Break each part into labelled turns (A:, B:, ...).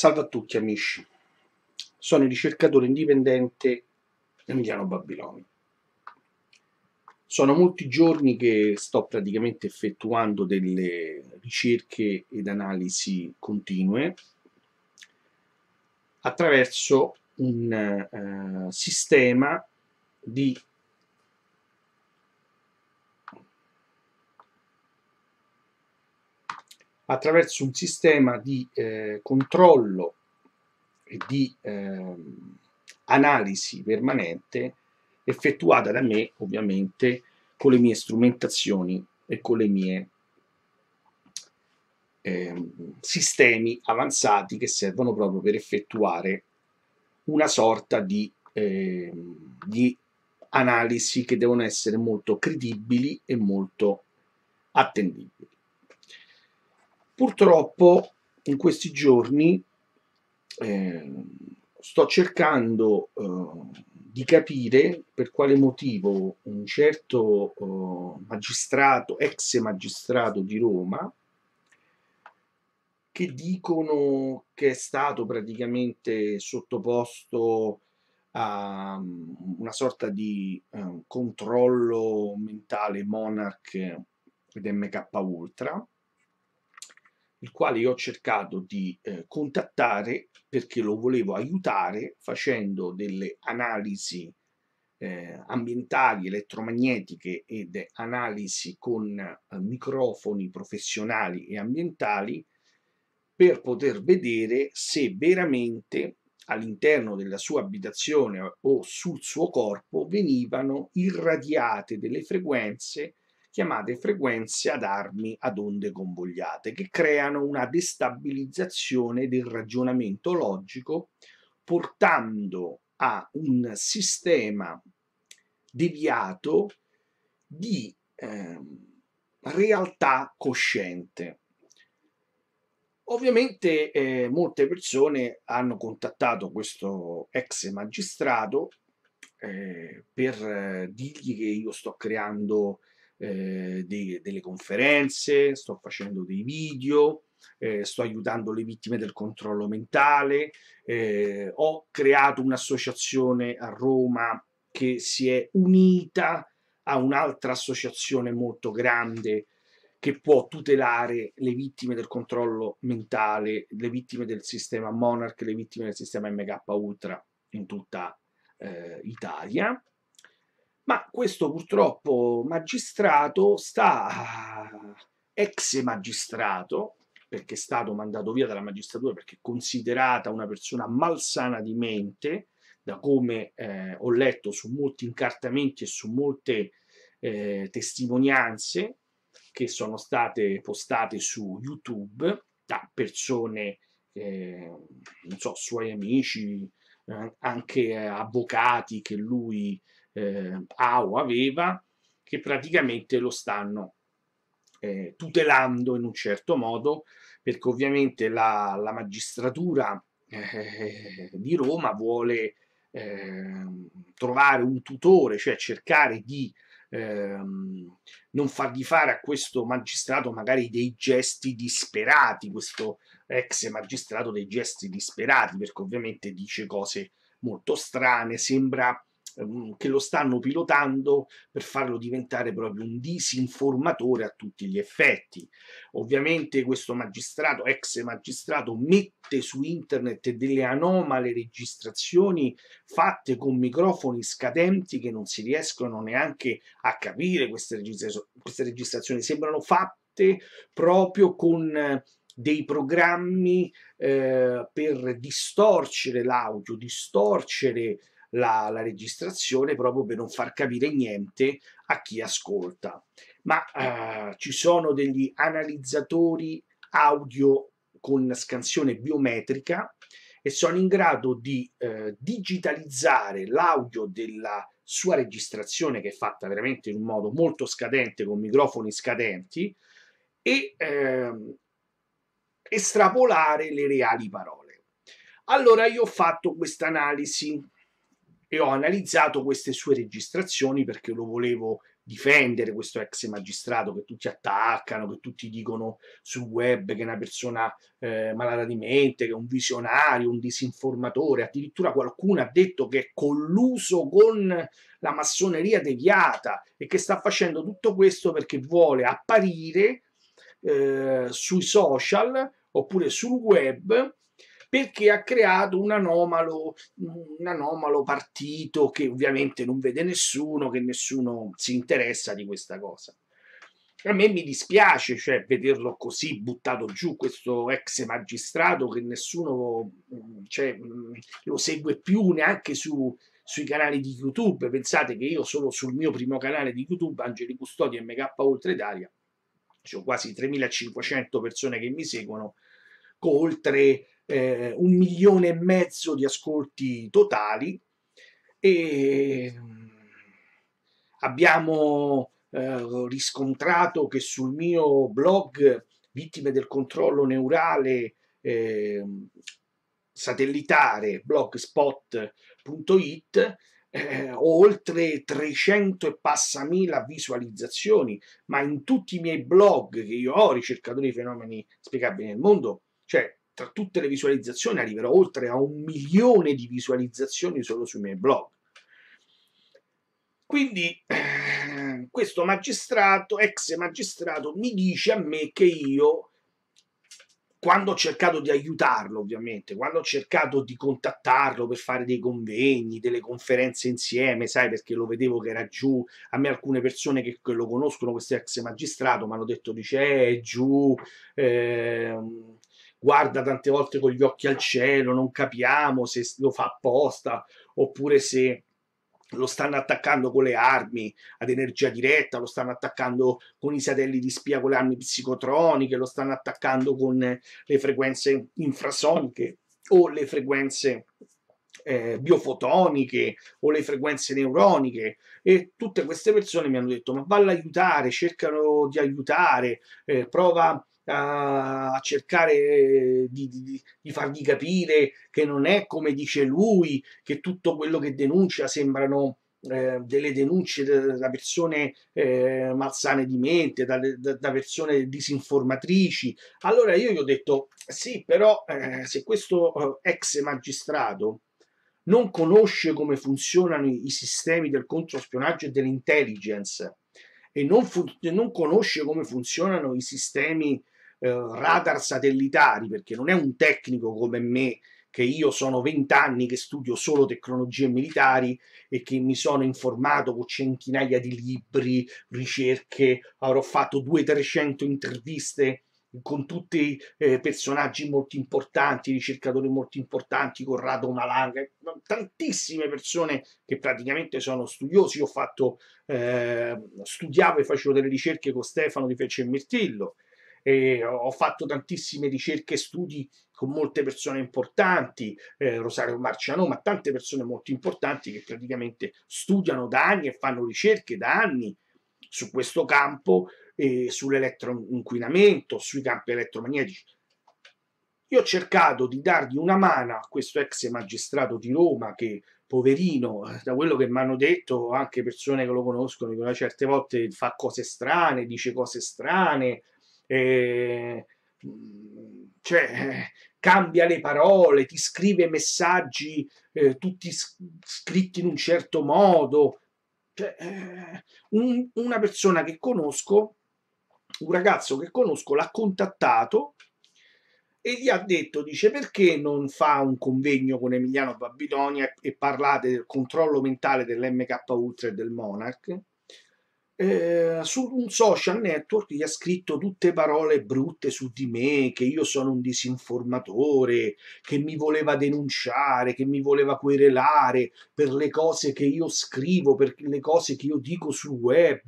A: Salve a tutti amici, sono il ricercatore indipendente Emiliano Babiloni. Sono molti giorni che sto praticamente effettuando delle ricerche ed analisi continue attraverso un eh, sistema di attraverso un sistema di eh, controllo e di eh, analisi permanente effettuata da me ovviamente con le mie strumentazioni e con le mie eh, sistemi avanzati che servono proprio per effettuare una sorta di, eh, di analisi che devono essere molto credibili e molto attendibili. Purtroppo in questi giorni eh, sto cercando eh, di capire per quale motivo un certo eh, magistrato, ex magistrato di Roma, che dicono che è stato praticamente sottoposto a mm, una sorta di eh, controllo mentale Monarch ed MK Ultra, il quale io ho cercato di eh, contattare perché lo volevo aiutare facendo delle analisi eh, ambientali, elettromagnetiche ed analisi con eh, microfoni professionali e ambientali per poter vedere se veramente all'interno della sua abitazione o sul suo corpo venivano irradiate delle frequenze chiamate frequenze ad armi ad onde convogliate, che creano una destabilizzazione del ragionamento logico, portando a un sistema deviato di eh, realtà cosciente. Ovviamente eh, molte persone hanno contattato questo ex magistrato eh, per eh, dirgli che io sto creando eh, dei, delle conferenze, sto facendo dei video, eh, sto aiutando le vittime del controllo mentale, eh, ho creato un'associazione a Roma che si è unita a un'altra associazione molto grande che può tutelare le vittime del controllo mentale, le vittime del sistema Monarch, le vittime del sistema MK Ultra in tutta eh, Italia ma questo purtroppo magistrato sta ex magistrato perché è stato mandato via dalla magistratura perché è considerata una persona malsana di mente da come eh, ho letto su molti incartamenti e su molte eh, testimonianze che sono state postate su youtube da persone eh, non so suoi amici eh, anche avvocati che lui eh, AO aveva, che praticamente lo stanno eh, tutelando in un certo modo, perché ovviamente la, la magistratura eh, di Roma vuole ehm, trovare un tutore, cioè cercare di Ehm, non fargli fare a questo magistrato magari dei gesti disperati, questo ex magistrato dei gesti disperati, perché ovviamente dice cose molto strane, sembra Ehm, che lo stanno pilotando per farlo diventare proprio un disinformatore a tutti gli effetti. Ovviamente questo magistrato, ex magistrato, mette su internet delle anomale registrazioni fatte con microfoni scadenti che non si riescono neanche a capire. Queste, registra- queste registrazioni sembrano fatte proprio con dei programmi eh, per distorcere l'audio, distorcere la, la registrazione proprio per non far capire niente a chi ascolta. Ma eh, ci sono degli analizzatori audio con scansione biometrica e sono in grado di eh, digitalizzare l'audio della sua registrazione che è fatta veramente in un modo molto scadente con microfoni scadenti e eh, estrapolare le reali parole. Allora io ho fatto questa analisi e ho analizzato queste sue registrazioni perché lo volevo difendere questo ex magistrato che tutti attaccano, che tutti dicono sul web che è una persona eh, malata di mente, che è un visionario, un disinformatore, addirittura qualcuno ha detto che è colluso con la massoneria deviata e che sta facendo tutto questo perché vuole apparire eh, sui social oppure sul web perché ha creato un anomalo, un anomalo partito che ovviamente non vede nessuno, che nessuno si interessa di questa cosa. A me mi dispiace cioè, vederlo così buttato giù, questo ex magistrato che nessuno cioè, lo segue più neanche su, sui canali di YouTube. Pensate che io solo sul mio primo canale di YouTube, Angeli Custodi e MK Oltre Italia, ho quasi 3500 persone che mi seguono, con oltre eh, un milione e mezzo di ascolti totali e mm, abbiamo eh, riscontrato che sul mio blog Vittime del controllo neurale eh, satellitare blogspot.it eh, ho oltre 300 e passamila visualizzazioni, ma in tutti i miei blog che io ho, ricercatori di fenomeni spiegabili nel mondo, cioè tra tutte le visualizzazioni arriverò oltre a un milione di visualizzazioni solo sui miei blog. Quindi questo magistrato, ex magistrato, mi dice a me che io, quando ho cercato di aiutarlo ovviamente, quando ho cercato di contattarlo per fare dei convegni, delle conferenze insieme, sai perché lo vedevo che era giù, a me alcune persone che, che lo conoscono, questo ex magistrato, mi hanno detto dice eh, è giù, eh, guarda tante volte con gli occhi al cielo, non capiamo se lo fa apposta oppure se lo stanno attaccando con le armi ad energia diretta, lo stanno attaccando con i satelliti spia con le armi psicotroniche, lo stanno attaccando con le frequenze infrasoniche o le frequenze eh, biofotoniche o le frequenze neuroniche e tutte queste persone mi hanno detto ma valla aiutare, cercano di aiutare, eh, prova a cercare di, di, di, fargli capire che non è come dice lui, che tutto quello che denuncia sembrano eh, delle denunce da, persone eh, malsane di mente, da, da, da, persone disinformatrici. Allora io gli ho detto: sì, però eh, se questo eh, ex magistrato non conosce come funzionano i, sistemi del controspionaggio e dell'intelligence e non, non conosce come funzionano i sistemi eh, radar satellitari, perché non è un tecnico come me che io sono vent'anni che studio solo tecnologie militari e che mi sono informato con centinaia di libri, ricerche, avrò fatto 200-300 interviste con tutti i eh, personaggi molto importanti, ricercatori molto importanti, Corrado Malanga, tantissime persone che praticamente sono studiosi. Io ho fatto, eh, studiavo e facevo delle ricerche con Stefano di Fece e Mirtillo, eh, ho fatto tantissime ricerche e studi con molte persone importanti, eh, Rosario Marciano, ma tante persone molto importanti che praticamente studiano da anni e fanno ricerche da anni su questo campo, eh, sull'elettroinquinamento, sui campi elettromagnetici. Io ho cercato di dargli una mano a questo ex magistrato di Roma che, poverino, eh, da quello che mi hanno detto anche persone che lo conoscono, che certe volte fa cose strane, dice cose strane, eh, cioè, cambia le parole, ti scrive messaggi eh, tutti scritti in un certo modo. Cioè, eh, un, una persona che conosco, un ragazzo che conosco, l'ha contattato e gli ha detto, dice, perché non fa un convegno con Emiliano Babilonia e parlate del controllo mentale dell'MK Ultra e del Monarch? eh, su un social network gli ha scritto tutte parole brutte su di me, che io sono un disinformatore, che mi voleva denunciare, che mi voleva querelare per le cose che io scrivo, per le cose che io dico sul web,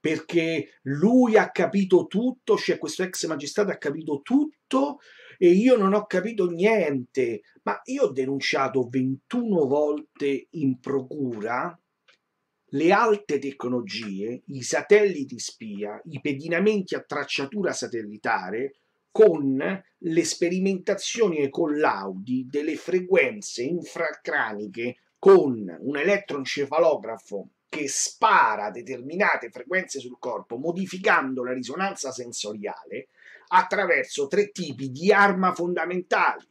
A: perché lui ha capito tutto, cioè questo ex magistrato ha capito tutto e io non ho capito niente, ma io ho denunciato 21 volte in procura le alte tecnologie, i satelliti spia, i pedinamenti a tracciatura satellitare con le sperimentazioni e collaudi delle frequenze infracraniche con un elettroencefalografo che spara determinate frequenze sul corpo modificando la risonanza sensoriale attraverso tre tipi di arma fondamentali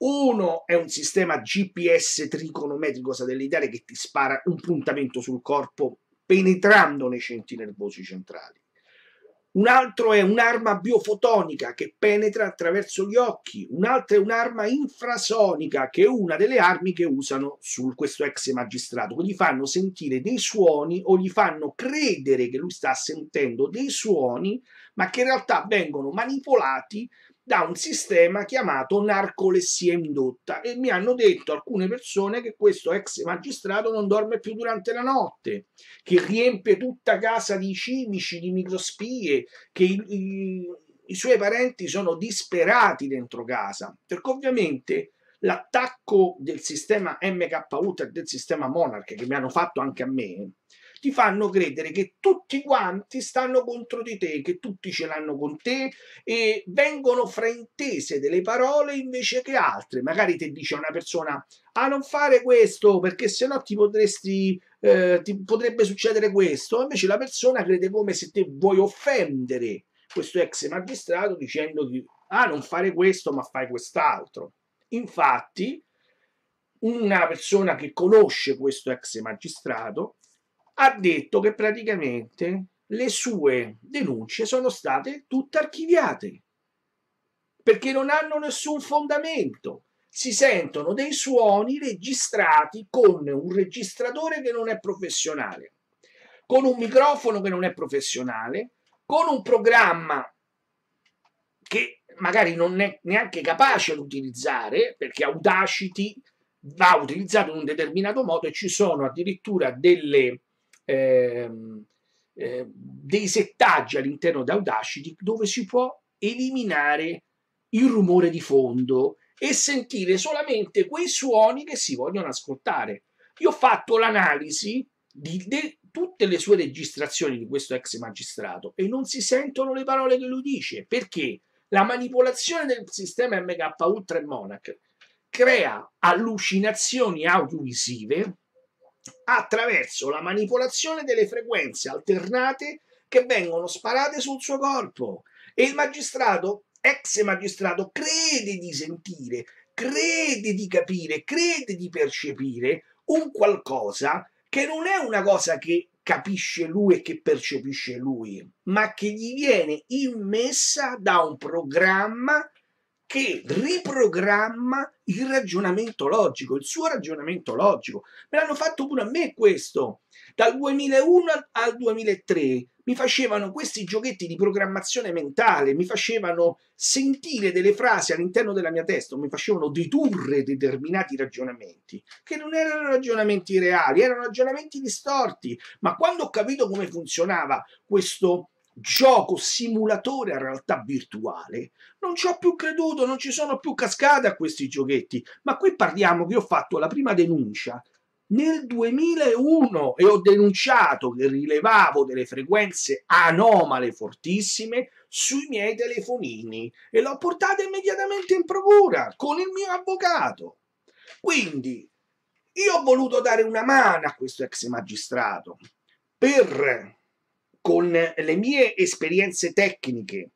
A: uno è un sistema GPS trigonometrico satellitare che ti spara un puntamento sul corpo penetrando nei centri nervosi centrali. Un altro è un'arma biofotonica che penetra attraverso gli occhi. Un altro è un'arma infrasonica che è una delle armi che usano su questo ex magistrato. Gli fanno sentire dei suoni o gli fanno credere che lui sta sentendo dei suoni, ma che in realtà vengono manipolati da un sistema chiamato narcolessia indotta e mi hanno detto alcune persone che questo ex magistrato non dorme più durante la notte, che riempie tutta casa di civici, di microspie, che i, i, i suoi parenti sono disperati dentro casa, perché ovviamente l'attacco del sistema MKU e cioè del sistema Monarch che mi hanno fatto anche a me ti fanno credere che tutti quanti stanno contro di te, che tutti ce l'hanno con te e vengono fraintese delle parole invece che altre. Magari ti dice una persona, ah non fare questo perché sennò ti potresti, eh, ti potrebbe succedere questo, invece la persona crede come se te vuoi offendere questo ex magistrato dicendogli, ah non fare questo ma fai quest'altro. Infatti, una persona che conosce questo ex magistrato ha detto che praticamente le sue denunce sono state tutte archiviate perché non hanno nessun fondamento. Si sentono dei suoni registrati con un registratore che non è professionale, con un microfono che non è professionale, con un programma che magari non è neanche capace di utilizzare, perché Audacity va utilizzato in un determinato modo e ci sono addirittura delle Ehm, eh, dei settaggi all'interno di Audacity dove si può eliminare il rumore di fondo e sentire solamente quei suoni che si vogliono ascoltare. Io ho fatto l'analisi di de- tutte le sue registrazioni di questo ex magistrato e non si sentono le parole che lui dice perché la manipolazione del sistema MK Ultra e Monarch crea allucinazioni audiovisive attraverso la manipolazione delle frequenze alternate che vengono sparate sul suo corpo. E il magistrato, ex magistrato, crede di sentire, crede di capire, crede di percepire un qualcosa che non è una cosa che capisce lui e che percepisce lui, ma che gli viene immessa da un programma che riprogramma il ragionamento logico, il suo ragionamento logico. Me l'hanno fatto pure a me questo. Dal 2001 al 2003 mi facevano questi giochetti di programmazione mentale, mi facevano sentire delle frasi all'interno della mia testa, mi facevano dedurre determinati ragionamenti, che non erano ragionamenti reali, erano ragionamenti distorti. Ma quando ho capito come funzionava questo gioco simulatore a realtà virtuale, non ci ho più creduto, non ci sono più cascate a questi giochetti. Ma qui parliamo che ho fatto la prima denuncia nel 2001 e ho denunciato che rilevavo delle frequenze anomale fortissime sui miei telefonini e l'ho portata immediatamente in procura con il mio avvocato. Quindi io ho voluto dare una mano a questo ex magistrato per con le mie esperienze tecniche,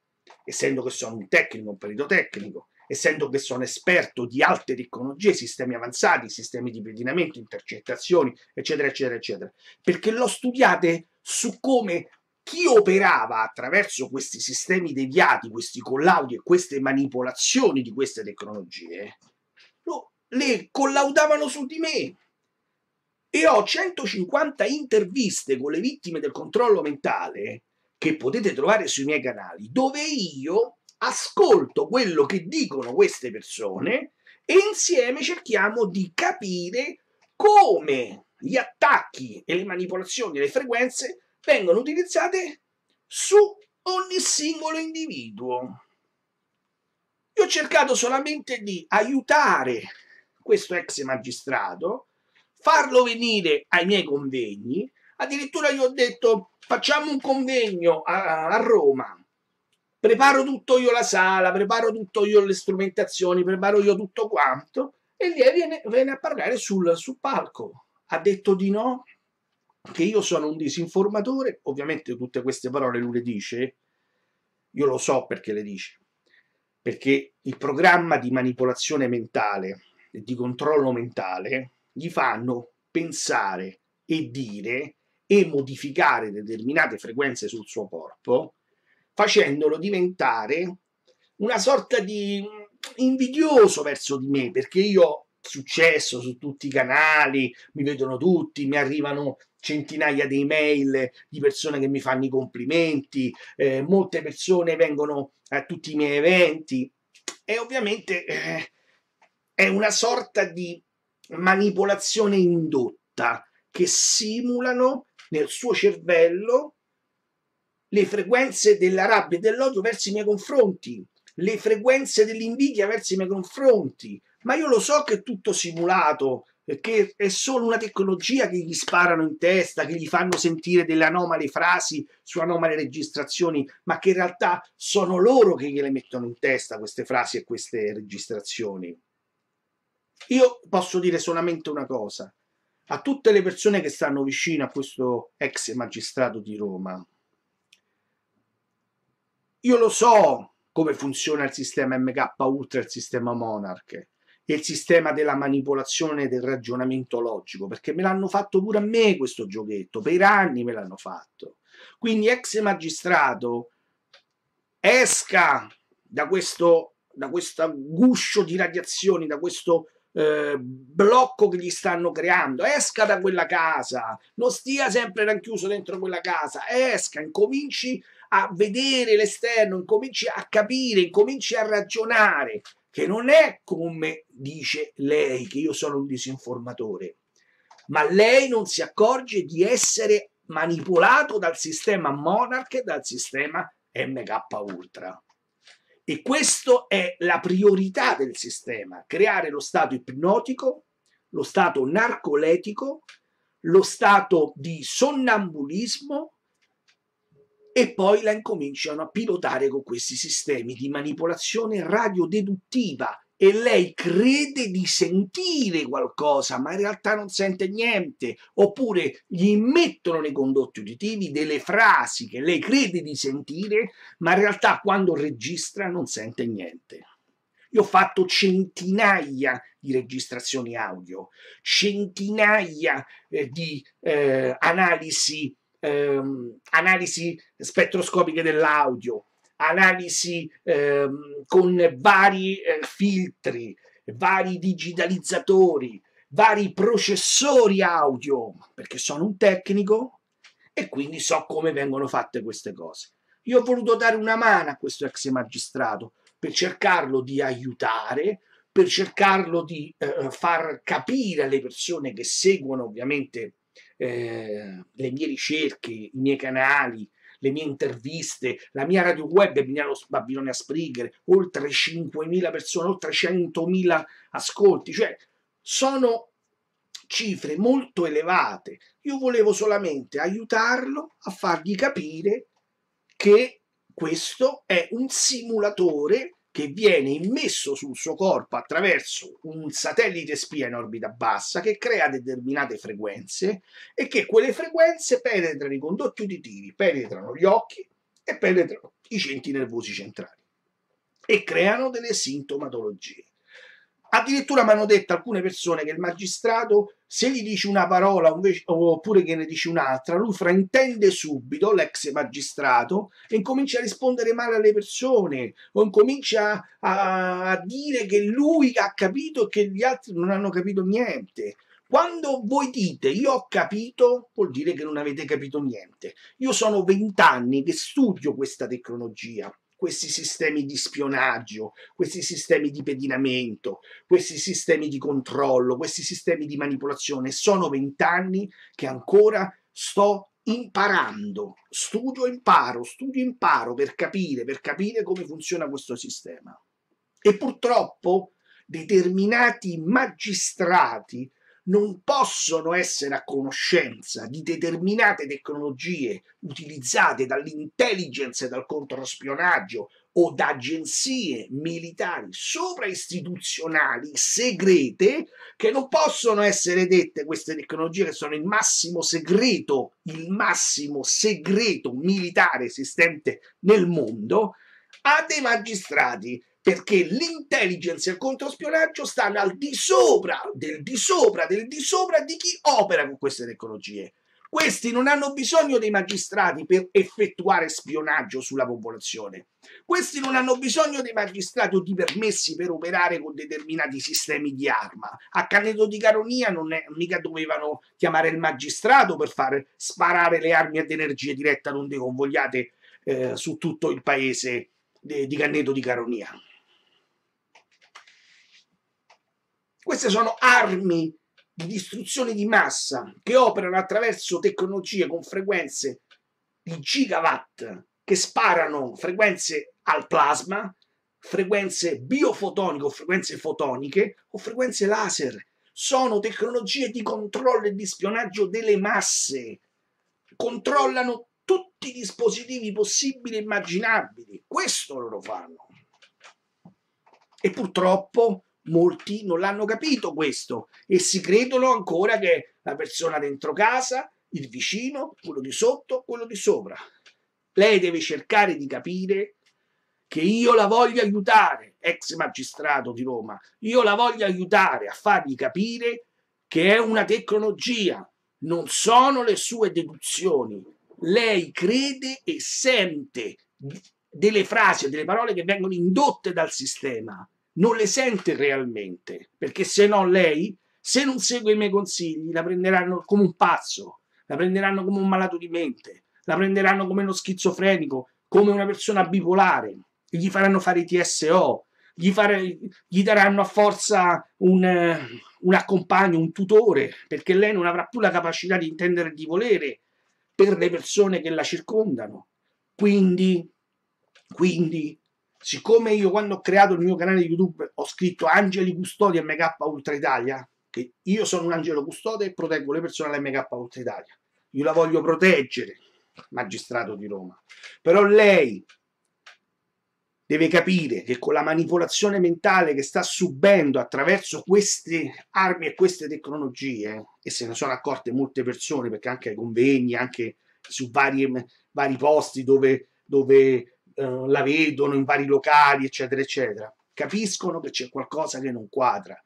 A: essendo che sono un tecnico, un perito tecnico, essendo che sono esperto di alte tecnologie, sistemi avanzati, sistemi di pedinamento, intercettazioni, eccetera, eccetera, eccetera, perché l'ho studiate su come chi operava attraverso questi sistemi deviati, questi collaudi e queste manipolazioni di queste tecnologie, le collaudavano su di me, e ho 150 interviste con le vittime del controllo mentale che potete trovare sui miei canali, dove io ascolto quello che dicono queste persone e insieme cerchiamo di capire come gli attacchi e le manipolazioni le frequenze vengono utilizzate su ogni singolo individuo. Io ho cercato solamente di aiutare questo ex magistrato farlo venire ai miei convegni. Addirittura gli ho detto facciamo un convegno a, a Roma, preparo tutto io la sala, preparo tutto io le strumentazioni, preparo io tutto quanto e lì viene, viene a parlare sul, sul palco. Ha detto di no, che io sono un disinformatore, ovviamente tutte queste parole lui le dice, io lo so perché le dice, perché il programma di manipolazione mentale e di controllo mentale gli fanno pensare e dire e modificare determinate frequenze sul suo corpo, facendolo diventare una sorta di invidioso verso di me, perché io ho successo su tutti i canali, mi vedono tutti, mi arrivano centinaia di email di persone che mi fanno i complimenti, eh, molte persone vengono a tutti i miei eventi e ovviamente eh, è una sorta di manipolazione indotta che simulano nel suo cervello le frequenze della rabbia e dell'odio verso i miei confronti, le frequenze dell'invidia verso i miei confronti. Ma io lo so che è tutto simulato, che è solo una tecnologia che gli sparano in testa, che gli fanno sentire delle anomale frasi su anomale registrazioni, ma che in realtà sono loro che gliele mettono in testa queste frasi e queste registrazioni. Io posso dire solamente una cosa a tutte le persone che stanno vicino a questo ex magistrato di Roma. Io lo so come funziona il sistema MK Ultra, il sistema Monarch e il sistema della manipolazione del ragionamento logico, perché me l'hanno fatto pure a me questo giochetto, per anni me l'hanno fatto. Quindi ex magistrato esca da questo da questo guscio di radiazioni, da questo eh, blocco che gli stanno creando. Esca da quella casa, non stia sempre ranchiuso dentro quella casa, esca, incominci a vedere l'esterno, incominci a capire, incominci a ragionare, che non è come dice lei che io sono un disinformatore, ma lei non si accorge di essere manipolato dal sistema Monarch e dal sistema MK Ultra. E questa è la priorità del sistema, creare lo stato ipnotico, lo stato narcoletico, lo stato di sonnambulismo e poi la incominciano a pilotare con questi sistemi di manipolazione radiodeduttiva e lei crede di sentire qualcosa, ma in realtà non sente niente, oppure gli mettono nei condotti uditivi delle frasi che lei crede di sentire, ma in realtà quando registra non sente niente. Io ho fatto centinaia di registrazioni audio, centinaia eh, di eh, analisi, ehm, analisi spettroscopiche dell'audio, analisi ehm, con vari eh, filtri, vari digitalizzatori, vari processori audio, perché sono un tecnico e quindi so come vengono fatte queste cose. Io ho voluto dare una mano a questo ex magistrato per cercarlo di aiutare, per cercarlo di eh, eh far capire alle persone che seguono ovviamente eh, le mie ricerche, i miei canali, le mie interviste, la mia radio web Emiliano Babilonia a Springer, oltre 5.000 persone, oltre 100.000 ascolti, cioè sono cifre molto elevate. Io volevo solamente aiutarlo a fargli capire che questo è un simulatore che viene immesso sul suo corpo attraverso un satellite spia in orbita bassa che crea determinate frequenze e che quelle frequenze penetrano i condotti uditivi, penetrano gli occhi e penetrano i centri nervosi centrali e creano delle sintomatologie. Addirittura mi hanno detto alcune persone che il magistrato, se gli dici una parola oppure che ne dici un'altra, lui fraintende subito l'ex magistrato e incomincia a rispondere male alle persone o incomincia a, a dire che lui ha capito e che gli altri non hanno capito niente. Quando voi dite io ho capito, vuol dire che non avete capito niente. Io sono vent'anni che studio questa tecnologia questi sistemi di spionaggio, questi sistemi di pedinamento, questi sistemi di controllo, questi sistemi di manipolazione. Sono vent'anni che ancora sto imparando, studio e imparo, studio e imparo per capire, per capire come funziona questo sistema. E purtroppo determinati magistrati non possono essere a conoscenza di determinate tecnologie utilizzate dall'intelligence e dal controspionaggio o da agenzie militari sopraistituzionali segrete che non possono essere dette queste tecnologie che sono il massimo segreto, il massimo segreto militare esistente nel mondo a dei magistrati perché l'intelligence e il controspionaggio stanno al di sopra del di sopra del di sopra di chi opera con queste tecnologie. Questi non hanno bisogno dei magistrati per effettuare spionaggio sulla popolazione. Questi non hanno bisogno dei magistrati o di permessi per operare con determinati sistemi di arma. A Canneto di Caronia non è, mica dovevano chiamare il magistrato per far sparare le armi ad energia diretta non deconvogliate eh, su tutto il paese eh, di Canneto di Caronia. Queste sono armi di distruzione di massa che operano attraverso tecnologie con frequenze di gigawatt che sparano frequenze al plasma, frequenze biofotoniche o frequenze fotoniche o frequenze laser. Sono tecnologie di controllo e di spionaggio delle masse. Controllano tutti i dispositivi possibili e immaginabili. Questo loro fanno. E purtroppo Molti non l'hanno capito questo e si credono ancora che la persona dentro casa, il vicino, quello di sotto, quello di sopra. Lei deve cercare di capire che io la voglio aiutare, ex magistrato di Roma, io la voglio aiutare a fargli capire che è una tecnologia, non sono le sue deduzioni. Lei crede e sente delle frasi e delle parole che vengono indotte dal sistema non le sente realmente, perché se no lei, se non segue i miei consigli, la prenderanno come un pazzo, la prenderanno come un malato di mente, la prenderanno come uno schizofrenico, come una persona bipolare, gli faranno fare i TSO, gli, fare, gli daranno a forza un, un accompagno, un tutore, perché lei non avrà più la capacità di intendere e di volere per le persone che la circondano. Quindi, quindi siccome io quando ho creato il mio canale YouTube ho scritto Angeli Custodi MK Ultra Italia, che io sono un angelo custode e proteggo le persone alla MK Ultra Italia. Io la voglio proteggere, magistrato di Roma. Però lei deve capire che con la manipolazione mentale che sta subendo attraverso queste armi e queste tecnologie, e se ne sono accorte molte persone, perché anche ai convegni, anche su vari, vari posti dove, dove eh, la vedono in vari locali, eccetera, eccetera, capiscono che c'è qualcosa che non quadra.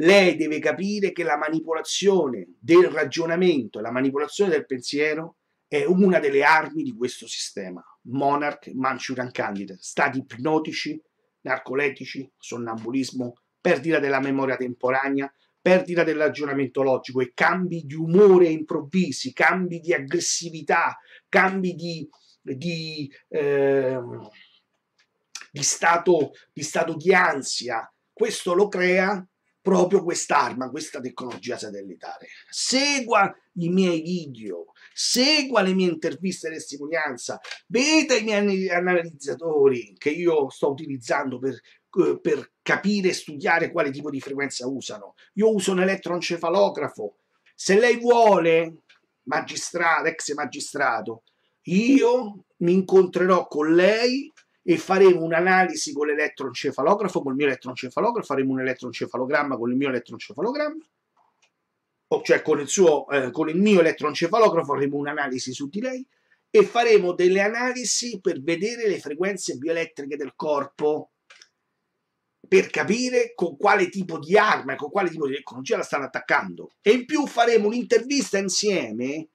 A: Lei deve capire che la manipolazione del ragionamento, la manipolazione del pensiero è una delle armi di questo sistema. Monarch, Manchurian Candidate, stati ipnotici, narcoletici, sonnambulismo, perdita della memoria temporanea, perdita del ragionamento logico e cambi di umore improvvisi, cambi di aggressività, cambi di di, eh, di, stato, di stato di ansia. Questo lo crea proprio quest'arma, questa tecnologia satellitare. Segua i miei video, segua le mie interviste di testimonianza, veda i miei analizzatori che io sto utilizzando per, eh, per capire e studiare quale tipo di frequenza usano. Io uso un elettroencefalografo. Se lei vuole, magistrato, ex magistrato, io mi incontrerò con lei e faremo un'analisi con l'elettroencefalografo, con il mio elettroencefalografo, faremo un elettroencefalogramma con il mio elettroencefalogramma, o cioè con il, suo, eh, con il mio elettroencefalografo faremo un'analisi su di lei e faremo delle analisi per vedere le frequenze bioelettriche del corpo, per capire con quale tipo di arma e con quale tipo di tecnologia la stanno attaccando. E in più faremo un'intervista insieme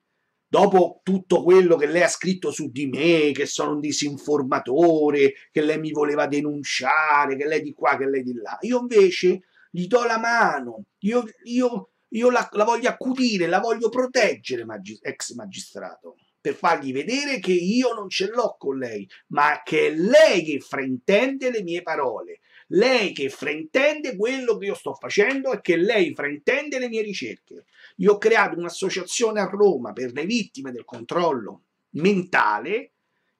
A: dopo tutto quello che lei ha scritto su di me, che sono un disinformatore, che lei mi voleva denunciare, che lei di qua, che lei di là, io invece gli do la mano, io, io, io la, la, voglio accudire, la voglio proteggere, magis ex magistrato, per fargli vedere che io non ce l'ho con lei, ma che è lei che fraintende le mie parole. Lei che fraintende quello che io sto facendo e che lei fraintende le mie ricerche. Io ho creato un'associazione a Roma per le vittime del controllo mentale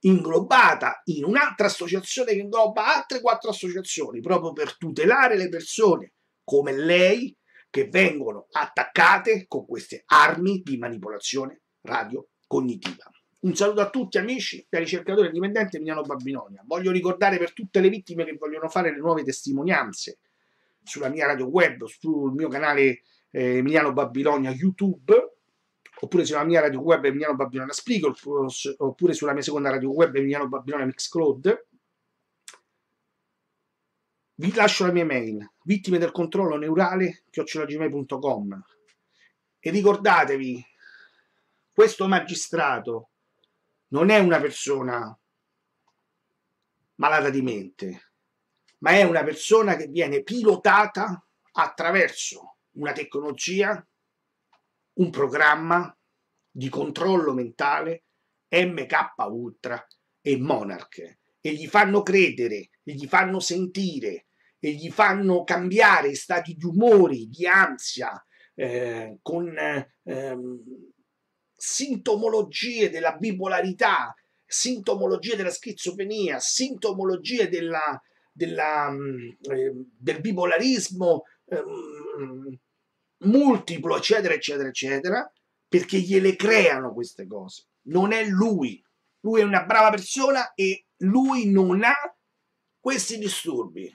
A: inglobata in un'altra associazione che ingloba altre quattro associazioni proprio per tutelare le persone come lei che vengono attaccate con queste armi di manipolazione radiocognitiva. Un saluto a tutti amici da ricercatore indipendente Emiliano Babilonia. Voglio ricordare per tutte le vittime che vogliono fare le nuove testimonianze sulla mia radio web, sul mio canale eh, Emiliano Babilonia YouTube, oppure sulla mia radio web Emiliano Babilonia Spreaker, oppure sulla mia seconda radio web Emiliano Babilonia Mixcloud. Vi lascio la mia mail, vittime del controllo neurale, chiocciolagmail.com. E ricordatevi, questo magistrato non è una persona malata di mente, ma è una persona che viene pilotata attraverso una tecnologia, un programma di controllo mentale, MK Ultra e Monarch, e gli fanno credere, e gli fanno sentire, e gli fanno cambiare stati di umori, di ansia, eh, con eh, sintomologie della bipolarità, sintomologie della schizofrenia, sintomologie della, della, mm, ehm, del bipolarismo ehm, multiplo, eccetera, eccetera, eccetera, perché gliele creano queste cose. Non è lui. Lui è una brava persona e lui non ha questi disturbi.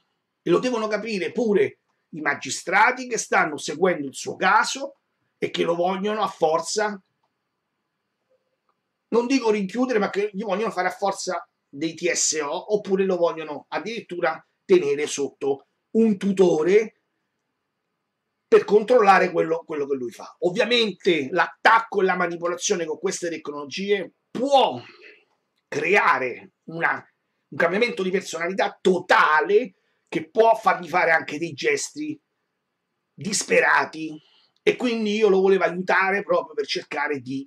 A: E lo devono capire pure i magistrati che stanno seguendo il suo caso e che lo vogliono a forza, non dico rinchiudere, ma che gli vogliono fare a forza dei TSO oppure lo vogliono addirittura tenere sotto un tutore per controllare quello, quello che lui fa. Ovviamente l'attacco e la manipolazione con queste tecnologie può creare una, un cambiamento di personalità totale che può fargli fare anche dei gesti disperati e quindi io lo volevo aiutare proprio per cercare di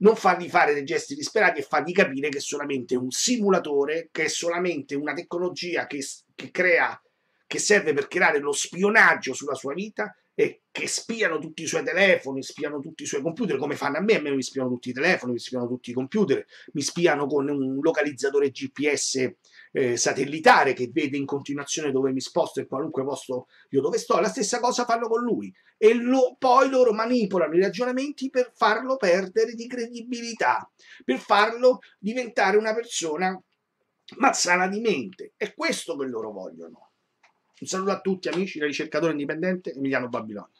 A: non fargli fare dei gesti disperati e fargli capire che è solamente un simulatore, che è solamente una tecnologia che, che crea, che serve per creare lo spionaggio sulla sua vita e che spiano tutti i suoi telefoni, spiano tutti i suoi computer, come fanno a me, a me mi spiano tutti i telefoni, mi spiano tutti i computer, mi spiano con un localizzatore GPS eh, satellitare che vede in continuazione dove mi sposto e qualunque posto io dove sto, la stessa cosa fanno con lui e lo, poi loro manipolano i ragionamenti per farlo perdere di credibilità, per farlo diventare una persona mazzana di mente. È questo che loro vogliono. Un saluto a tutti amici da ricercatore indipendente Emiliano Babilonia.